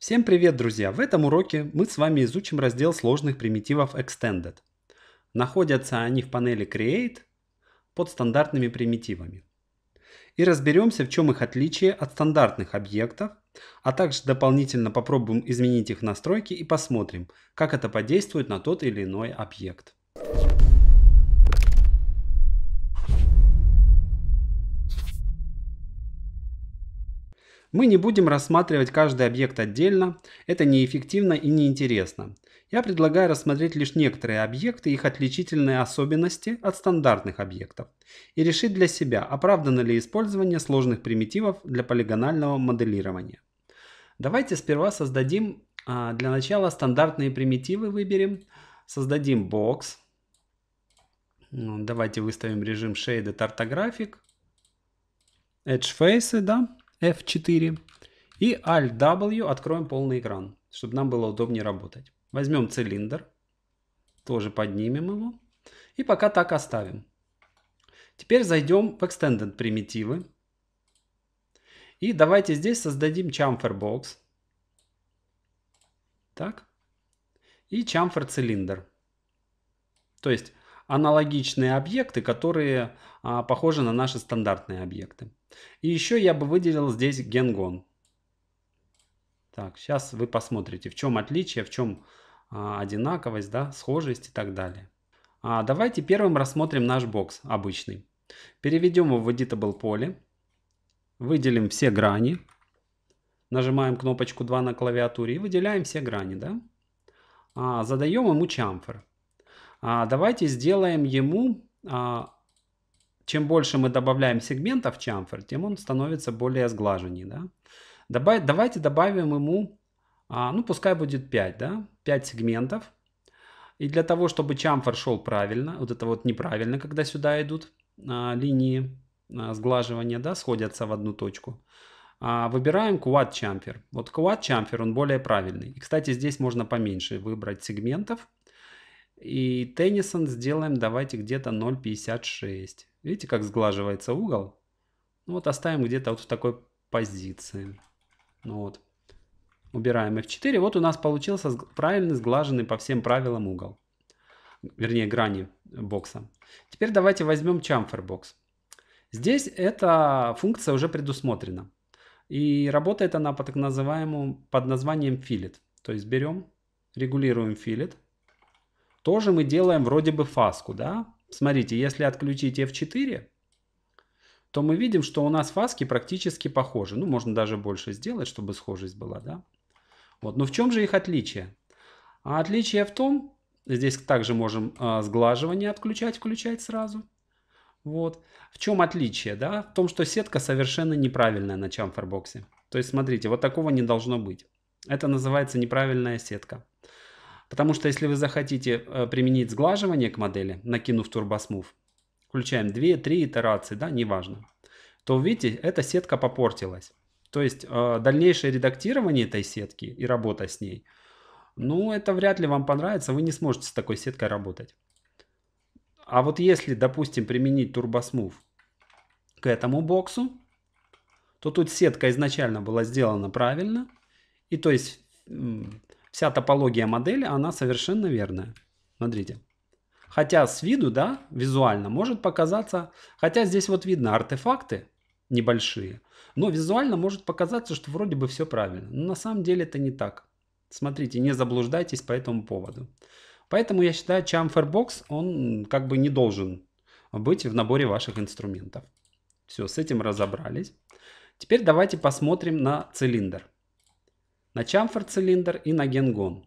Всем привет, друзья! В этом уроке мы с вами изучим раздел сложных примитивов Extended. Находятся они в панели Create под стандартными примитивами. И разберемся, в чем их отличие от стандартных объектов, а также дополнительно попробуем изменить их настройки и посмотрим, как это подействует на тот или иной объект. Мы не будем рассматривать каждый объект отдельно, это неэффективно и неинтересно. Я предлагаю рассмотреть лишь некоторые объекты, их отличительные особенности от стандартных объектов и решить для себя, оправдано ли использование сложных примитивов для полигонального моделирования. Давайте сперва создадим, а, для начала стандартные примитивы выберем, создадим бокс. Ну, давайте выставим режим Shaded Orthographic. Edge Faces, да. F4. И Alt-W откроем полный экран, чтобы нам было удобнее работать. Возьмем цилиндр, тоже поднимем его. И пока так оставим. Теперь зайдем в Extended примитивы. И давайте здесь создадим chamfer box. Так. И chamfer цилиндр. То есть аналогичные объекты, которые а, похожи на наши стандартные объекты. И еще я бы выделил здесь генгон. Так, сейчас вы посмотрите, в чем отличие, в чем а, одинаковость, да, схожесть и так далее. А давайте первым рассмотрим наш бокс обычный. Переведем его в editable поле. Выделим все грани. Нажимаем кнопочку 2 на клавиатуре и выделяем все грани. Да? А, задаем ему чамфер. А, давайте сделаем ему... А, чем больше мы добавляем сегментов в chamfer, тем он становится более сглаженней. Да? Добав, давайте добавим ему... А, ну, пускай будет 5, да? 5 сегментов. И для того, чтобы чамфер шел правильно, вот это вот неправильно, когда сюда идут а, линии а, сглаживания, да, сходятся в одну точку, а, выбираем quad chamfer. Вот quad chamfer, он более правильный. И, кстати, здесь можно поменьше выбрать сегментов. И Теннисон сделаем давайте где-то 0,56. Видите, как сглаживается угол? Ну вот оставим где-то вот в такой позиции. Ну вот. Убираем F4. Вот у нас получился правильный, сглаженный по всем правилам угол. Вернее, грани бокса. Теперь давайте возьмем чамфер бокс. Здесь эта функция уже предусмотрена. И работает она по так называемому, под названием филет. То есть берем, регулируем филет. Тоже мы делаем вроде бы фаску, да? Смотрите, если отключить F4, то мы видим, что у нас фаски практически похожи. Ну, можно даже больше сделать, чтобы схожесть была, да? Вот. Но в чем же их отличие? А отличие в том, здесь также можем э, сглаживание отключать, включать сразу. Вот. В чем отличие, да? В том, что сетка совершенно неправильная на чамфербоксе. То есть, смотрите, вот такого не должно быть. Это называется неправильная сетка. Потому что если вы захотите э, применить сглаживание к модели, накинув TurboSmooth, включаем 2-3 итерации, да, неважно, то видите, эта сетка попортилась. То есть э, дальнейшее редактирование этой сетки и работа с ней, ну, это вряд ли вам понравится, вы не сможете с такой сеткой работать. А вот если, допустим, применить TurboSmooth к этому боксу, то тут сетка изначально была сделана правильно, и то есть вся топология модели, она совершенно верная. Смотрите. Хотя с виду, да, визуально может показаться, хотя здесь вот видно артефакты небольшие, но визуально может показаться, что вроде бы все правильно. Но на самом деле это не так. Смотрите, не заблуждайтесь по этому поводу. Поэтому я считаю, Chamferbox, он как бы не должен быть в наборе ваших инструментов. Все, с этим разобрались. Теперь давайте посмотрим на цилиндр на чамфор-цилиндр и на генгон.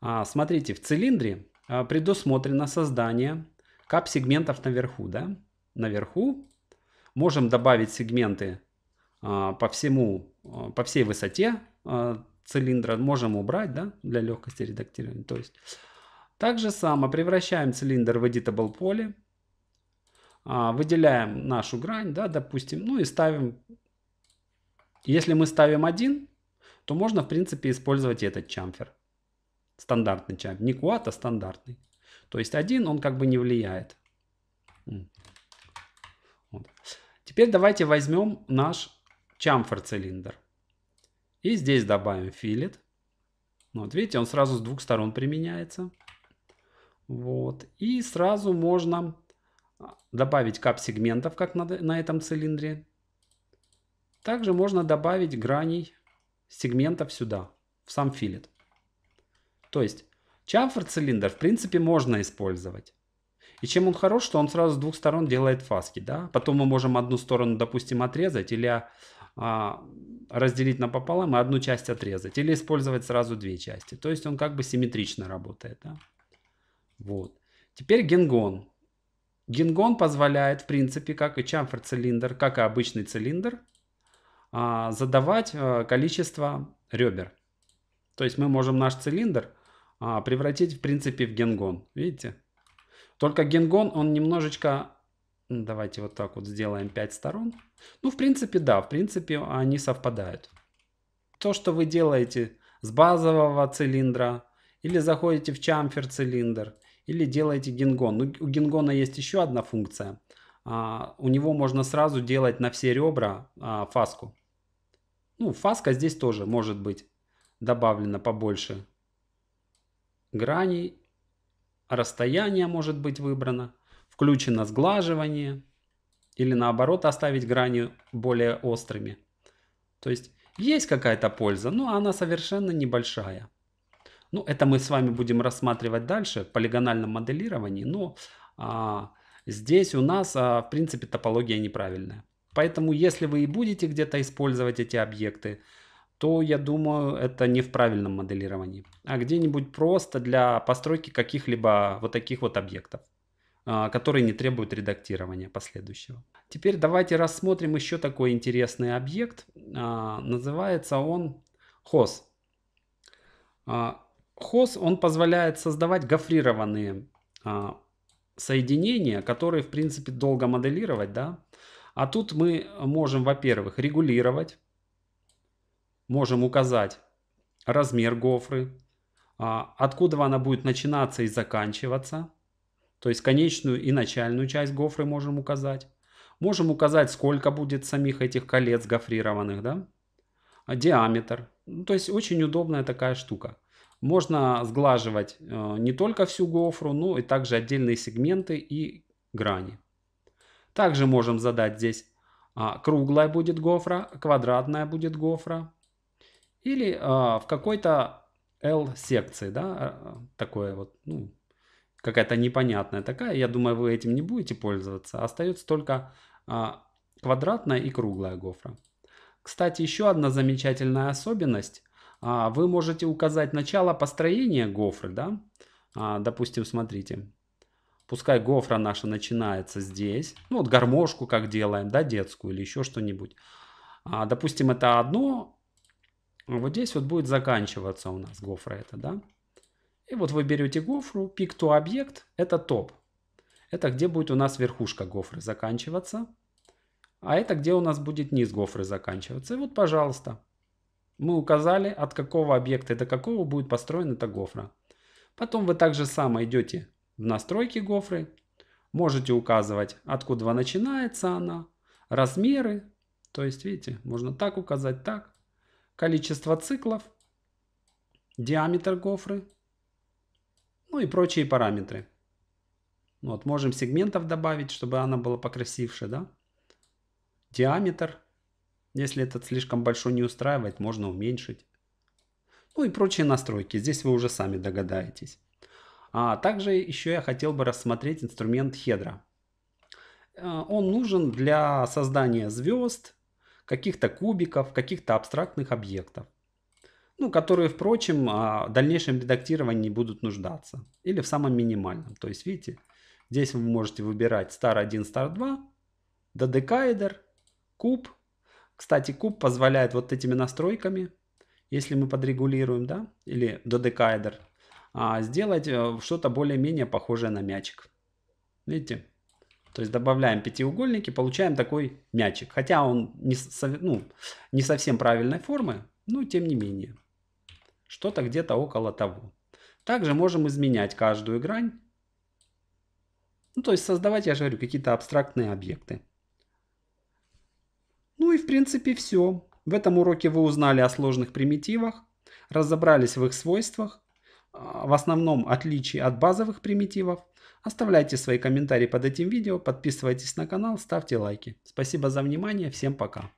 А, смотрите, в цилиндре а, предусмотрено создание кап-сегментов наверху. Да? Наверху можем добавить сегменты а, по, всему, по всей высоте цилиндра. Можем убрать да? для легкости редактирования. То есть, так же само превращаем цилиндр в editable поле. Выделяем нашу грань, да, допустим, ну и ставим. Если мы ставим один то можно в принципе использовать этот чамфер. Стандартный чамфер. Не куат, а стандартный. То есть один он как бы не влияет. Вот. Теперь давайте возьмем наш чамфер цилиндр. И здесь добавим филет. Вот видите, он сразу с двух сторон применяется. Вот. И сразу можно а, добавить кап сегментов, как на, на этом цилиндре. Также можно добавить граней сегментов сюда, в сам филет. То есть чамфор-цилиндр в принципе можно использовать. И чем он хорош, что он сразу с двух сторон делает фаски. Да? Потом мы можем одну сторону, допустим, отрезать или а, разделить напополам и одну часть отрезать. Или использовать сразу две части. То есть он как бы симметрично работает. Да? Вот. Теперь генгон. Генгон позволяет, в принципе, как и чамфор-цилиндр, как и обычный цилиндр, а, задавать э, количество ребер. То есть мы можем наш цилиндр а, превратить в принципе в генгон. Видите? Только генгон он немножечко... Давайте вот так вот сделаем 5 сторон. Ну, в принципе, да, в принципе они совпадают. То, что вы делаете с базового цилиндра, или заходите в чамфер цилиндр, или делаете генгон. Ну, у генгона есть еще одна функция. А, у него можно сразу делать на все ребра а, фаску. Ну, фаска здесь тоже может быть добавлена побольше граней. Расстояние может быть выбрано. Включено сглаживание. Или наоборот оставить грани более острыми. То есть есть какая-то польза, но она совершенно небольшая. Ну, это мы с вами будем рассматривать дальше в полигональном моделировании, но а, здесь у нас, а, в принципе, топология неправильная. Поэтому если вы и будете где-то использовать эти объекты, то я думаю, это не в правильном моделировании, а где-нибудь просто для постройки каких-либо вот таких вот объектов, а, которые не требуют редактирования последующего. Теперь давайте рассмотрим еще такой интересный объект. А, называется он HOS. HOS, а, он позволяет создавать гофрированные соединения, которые, в принципе, долго моделировать, да, а тут мы можем, во-первых, регулировать, можем указать размер гофры, а, откуда она будет начинаться и заканчиваться, то есть конечную и начальную часть гофры можем указать. Можем указать, сколько будет самих этих колец гофрированных, да? А, диаметр. Ну, то есть очень удобная такая штука. Можно сглаживать э, не только всю гофру, но и также отдельные сегменты и грани. Также можем задать здесь а, круглая будет гофра, квадратная будет гофра. Или а, в какой-то L-секции, да, а, такое вот, ну, какая-то непонятная такая. Я думаю, вы этим не будете пользоваться. Остается только а, квадратная и круглая гофра. Кстати, еще одна замечательная особенность. А, вы можете указать начало построения гофры, да. А, допустим, смотрите. Пускай гофра наша начинается здесь. Ну вот гармошку как делаем, да, детскую или еще что-нибудь. А, допустим, это одно. Вот здесь вот будет заканчиваться у нас гофра это, да. И вот вы берете гофру, pick to объект, это топ. Это где будет у нас верхушка гофры заканчиваться. А это где у нас будет низ гофры заканчиваться. И вот, пожалуйста, мы указали, от какого объекта до какого будет построена эта гофра. Потом вы так же самое идете в настройки гофры можете указывать, откуда начинается она, размеры, то есть, видите, можно так указать, так, количество циклов, диаметр гофры, ну и прочие параметры. Ну вот, можем сегментов добавить, чтобы она была покрасивше, да. Диаметр, если этот слишком большой не устраивает, можно уменьшить. Ну и прочие настройки, здесь вы уже сами догадаетесь. А также еще я хотел бы рассмотреть инструмент хедра. Э, он нужен для создания звезд, каких-то кубиков, каких-то абстрактных объектов. Ну, которые, впрочем, а, в дальнейшем редактировании будут нуждаться. Или в самом минимальном. То есть, видите, здесь вы можете выбирать star 1, star 2, додекаэдер, куб. Кстати, куб позволяет вот этими настройками, если мы подрегулируем, да, или додекаэдер, а, сделать э, что-то более-менее похожее на мячик. Видите? То есть добавляем пятиугольники, получаем такой мячик. Хотя он не, ну, не совсем правильной формы, но тем не менее. Что-то где-то около того. Также можем изменять каждую грань. Ну, то есть создавать, я же говорю, какие-то абстрактные объекты. Ну и в принципе все. В этом уроке вы узнали о сложных примитивах, разобрались в их свойствах, а, в основном отличие от базовых примитивов. Оставляйте свои комментарии под этим видео, подписывайтесь на канал, ставьте лайки. Спасибо за внимание, всем пока.